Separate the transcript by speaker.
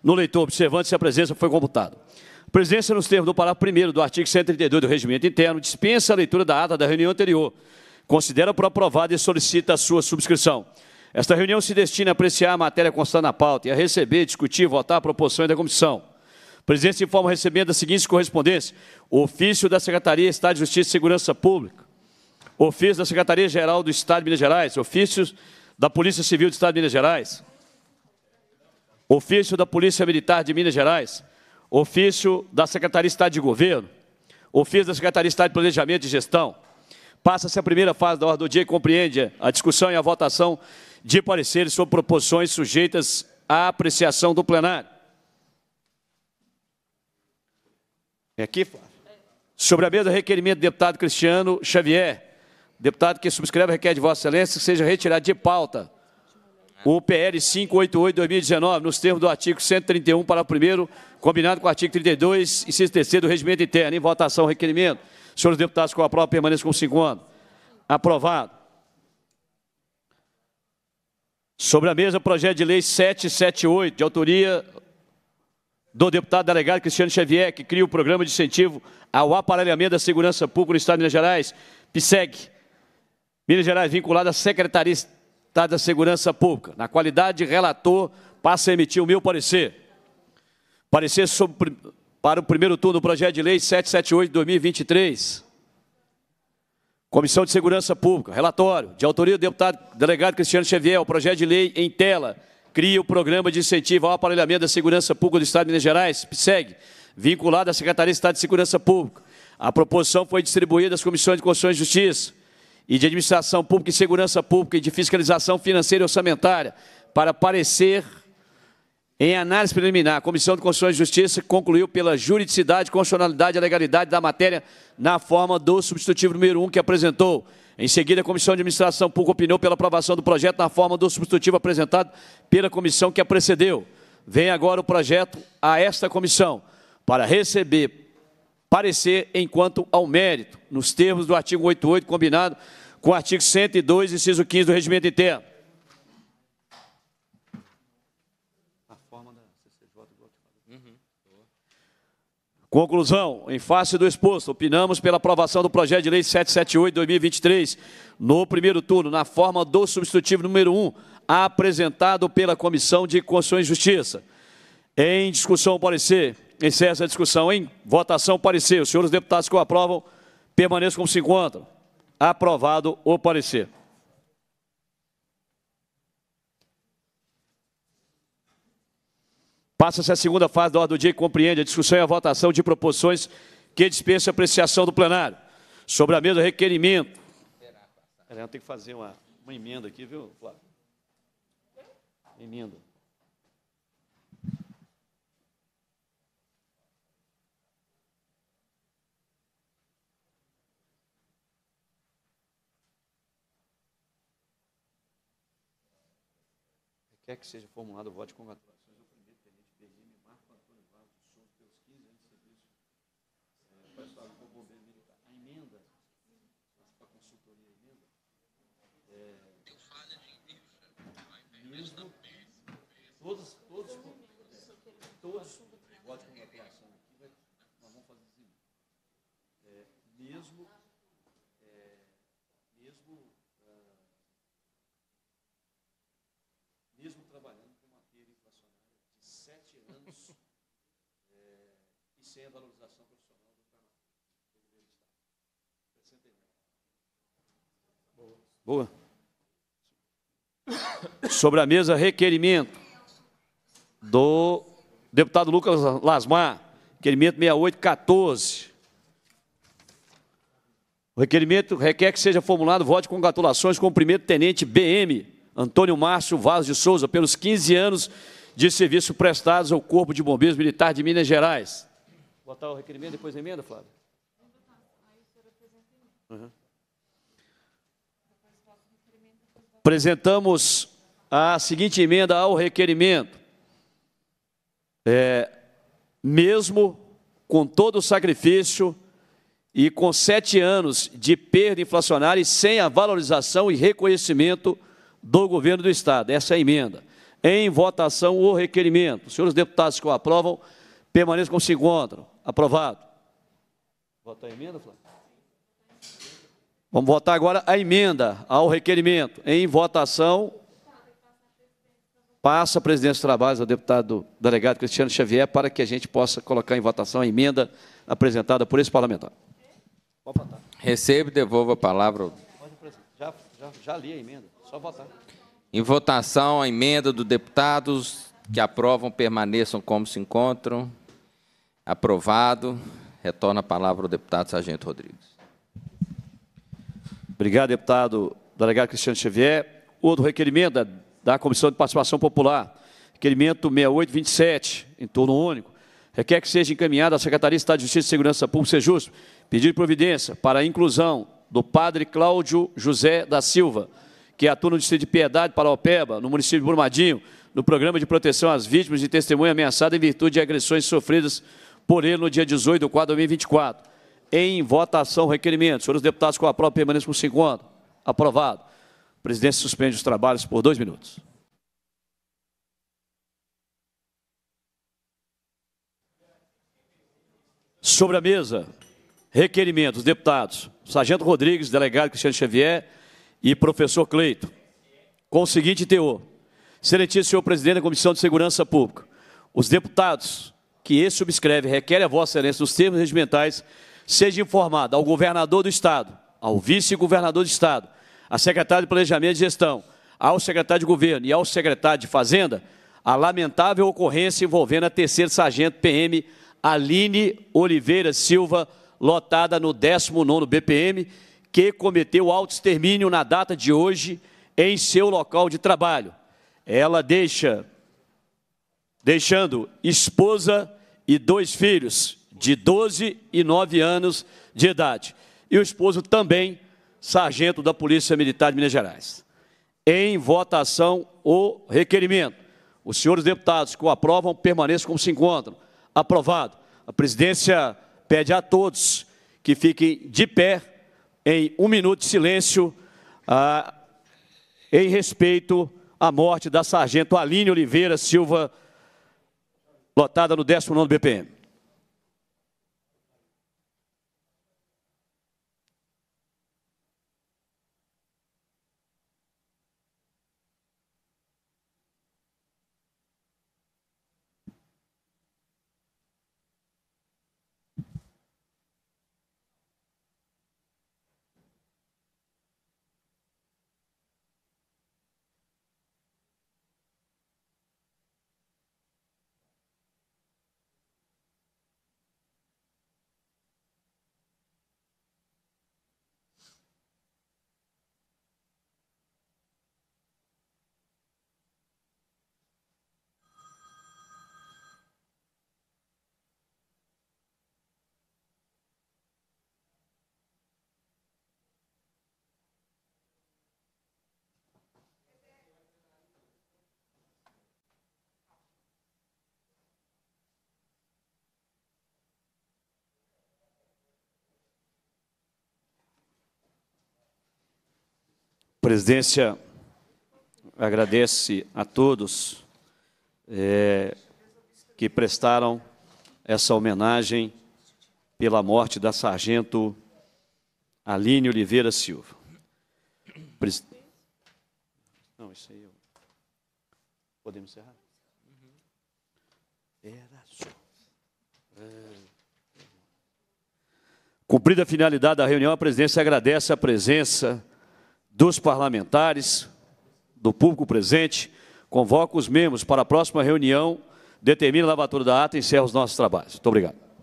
Speaker 1: no leitor observante se a presença foi computada. presença nos termos do parágrafo 1 do artigo 132 do Regimento Interno dispensa a leitura da ata da reunião anterior, considera por aprovada e solicita a sua subscrição. Esta reunião se destina a apreciar a matéria constante na pauta e a receber, discutir, votar proposições da comissão. A presença informa recebendo as seguintes correspondências: ofício da Secretaria Estado de Justiça e Segurança Pública, ofício da Secretaria Geral do Estado de Minas Gerais, ofícios da Polícia Civil do Estado de Minas Gerais, ofício da Polícia Militar de Minas Gerais, ofício da Secretaria de Estado de Governo, ofício da Secretaria de Estado de Planejamento e Gestão. Passa-se a primeira fase da ordem do dia e compreende a discussão e a votação de pareceres sobre proposições sujeitas à apreciação do plenário. É aqui, Sobre a mesa, requerimento do deputado Cristiano Xavier. Deputado que subscreve requer de Vossa Excelência que seja retirado de pauta o PL 588-2019, nos termos do artigo 131, para primeiro, combinado com o artigo 32, e terceiro do Regimento Interno. Em votação, requerimento. Senhores deputados, com a prova, permaneçam com o segundo. Aprovado. Sobre a mesa, projeto de lei 778, de autoria do deputado delegado Cristiano Xavier, que cria o programa de incentivo ao aparelhamento da segurança pública no Estado de Minas Gerais, PSEG. Minas Gerais vinculada à Secretaria deputado tá da Segurança Pública, na qualidade de relator, passa a emitir o meu parecer. Parecer sobre, para o primeiro turno do projeto de lei 778 de 2023. Comissão de Segurança Pública, relatório, de autoria do deputado delegado Cristiano Xavier, o projeto de lei em tela, cria o programa de incentivo ao aparelhamento da segurança pública do Estado de Minas Gerais, PSEG, vinculado à Secretaria de Estado de Segurança Pública. A proposição foi distribuída às comissões de Constituição e Justiça e de Administração Pública e Segurança Pública e de Fiscalização Financeira e Orçamentária para parecer em análise preliminar. A Comissão de Constituição e Justiça concluiu pela juridicidade, constitucionalidade e legalidade da matéria na forma do substitutivo número 1 um que apresentou. Em seguida, a Comissão de Administração Pública opinou pela aprovação do projeto na forma do substitutivo apresentado pela comissão que a precedeu. Vem agora o projeto a esta comissão para receber parecer enquanto ao mérito, nos termos do artigo 88, combinado com o artigo 102, inciso 15 do Regimento Interno. Uhum. Conclusão, em face do exposto, opinamos pela aprovação do projeto de lei 778-2023, no primeiro turno, na forma do substitutivo número 1, apresentado pela Comissão de Constituição e Justiça. Em discussão, parecer, encerra essa discussão em votação parecer. Os senhores deputados que o aprovam permaneçam como se encontram. Aprovado o parecer. Passa-se a segunda fase da ordem do dia que compreende a discussão e a votação de proposições que dispensa apreciação do plenário. Sobre a mesa, requerimento. Ela tem que fazer uma, uma emenda aqui, viu, Flávio? Emenda. Quer que seja formulado o voto de congratulações ao primeiro tenente Berlim Marco Antônio Vaz dos 15 anos de serviço é, prestado por bombeiro militar. A emenda, para consultoria a emenda, é, Deu falha de envio, mesmo, todos, todos, todos, todos, o de congratulação aqui, nós vamos fazer assim, é, mesmo é, e sem a valorização profissional do Estado. Boa. Boa. Sobre a mesa, requerimento do deputado Lucas Lasmar, requerimento 6814. O requerimento requer que seja formulado voto de congratulações com o primeiro tenente BM, Antônio Márcio Vaz de Souza, pelos 15 anos de serviços prestados ao Corpo de Bombeiros Militar de Minas Gerais. Vou botar o requerimento depois emenda, Flávio? Uhum. Apresentamos a seguinte emenda ao requerimento. É, mesmo com todo o sacrifício e com sete anos de perda inflacionária e sem a valorização e reconhecimento do governo do Estado. Essa é a emenda. Em votação, o requerimento. Senhores deputados que o aprovam, permaneçam como se encontram. Aprovado. Votar a emenda, Flávio? Vamos votar agora a emenda ao requerimento. Em votação, passa a presidência dos trabalhos ao deputado delegado Cristiano Xavier para que a gente possa colocar em votação a emenda apresentada por esse parlamentar. Pode Recebo e devolvo a palavra. Já, já, já li a emenda, só votar. Em votação, a emenda dos deputados que aprovam permaneçam como se encontram. Aprovado. Retorna a palavra ao deputado Sargento Rodrigues. Obrigado, deputado delegado Cristiano Xavier. Outro requerimento é da, Comissão de Participação Popular, requerimento 6827, em turno único, requer que seja encaminhado à Secretaria de Estado de Justiça e Segurança Pública, justo, pedir providência para a inclusão do padre Cláudio José da Silva, que atua no Distrito de Piedade, Paraopeba, no município de Brumadinho, no Programa de Proteção às Vítimas de Testemunha Ameaçada em virtude de agressões sofridas por ele no dia 18 do quadro 2024. Em votação, requerimento. Senhores deputados, com a prova, permaneçam com 50. Aprovado. O presidente suspende os trabalhos por dois minutos. Sobre a mesa, requerimentos, deputados. Sargento Rodrigues, delegado Cristiano Xavier, e professor Cleito, com o seguinte teor. Excelentíssimo senhor presidente da Comissão de Segurança Pública, os deputados que esse subscreve requerem a vossa excelência nos termos regimentais seja informado ao governador do Estado, ao vice-governador do Estado, à secretária de Planejamento e Gestão, ao secretário de Governo e ao secretário de Fazenda a lamentável ocorrência envolvendo a terceira sargento PM Aline Oliveira Silva, lotada no 19º BPM, que cometeu autoextermínio na data de hoje em seu local de trabalho. Ela deixa, deixando esposa e dois filhos de 12 e 9 anos de idade. E o esposo também, sargento da Polícia Militar de Minas Gerais. Em votação, o requerimento. Os senhores deputados que o aprovam permaneçam como se encontram. Aprovado. A presidência pede a todos que fiquem de pé em um minuto de silêncio ah, em respeito à morte da sargento Aline Oliveira Silva, lotada no 19 BPM. presidência agradece a todos é, que prestaram essa homenagem pela morte da sargento Aline Oliveira Silva. Pres... Não, isso aí eu... Podemos encerrar? Uhum. Era só. É. Cumprida a finalidade da reunião, a presidência agradece a presença dos parlamentares, do público presente, convoco os membros para a próxima reunião, determina a lavatura da ata e encerra os nossos trabalhos. Muito obrigado.